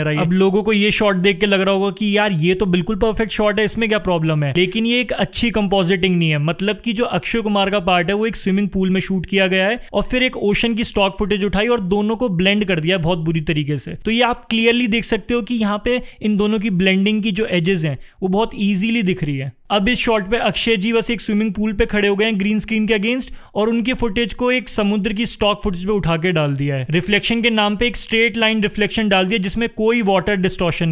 अब लोगों को ये शॉट देख के लग रहा होगा कि यार ये तो बिल्कुल परफेक्ट शॉट है इसमें क्या प्रॉब्लम है लेकिन ये एक अच्छी कंपोजिटिंग नहीं है मतलब कि जो अक्षय कुमार का पार्ट है वो एक स्विमिंग पूल में शूट किया गया है और फिर एक ओशन की स्टॉक फुटेज उठाई और दोनों को ब्लेंड कर दिया बहुत बुरी तरीके से तो ये आप क्लियरली देख सकते हो कि यहाँ पे इन दोनों की ब्लेंडिंग की जो एजेस है वो बहुत ईजिली दिख रही है अब इस शॉट पे अक्षय जी बस एक स्विमिंग पूल पे खड़े हो गए हैं ग्रीन स्क्रीन के अगेंस्ट और उनकी फुटेज को एक समुद्र की स्टॉक फुटेज पे उठा के डाल दिया है रिफ्लेक्शन के नाम पे एक स्ट्रेट लाइन रिफ्लेक्शन डाल दिया जिसमें कोई वाटर डिस्टॉशन नहीं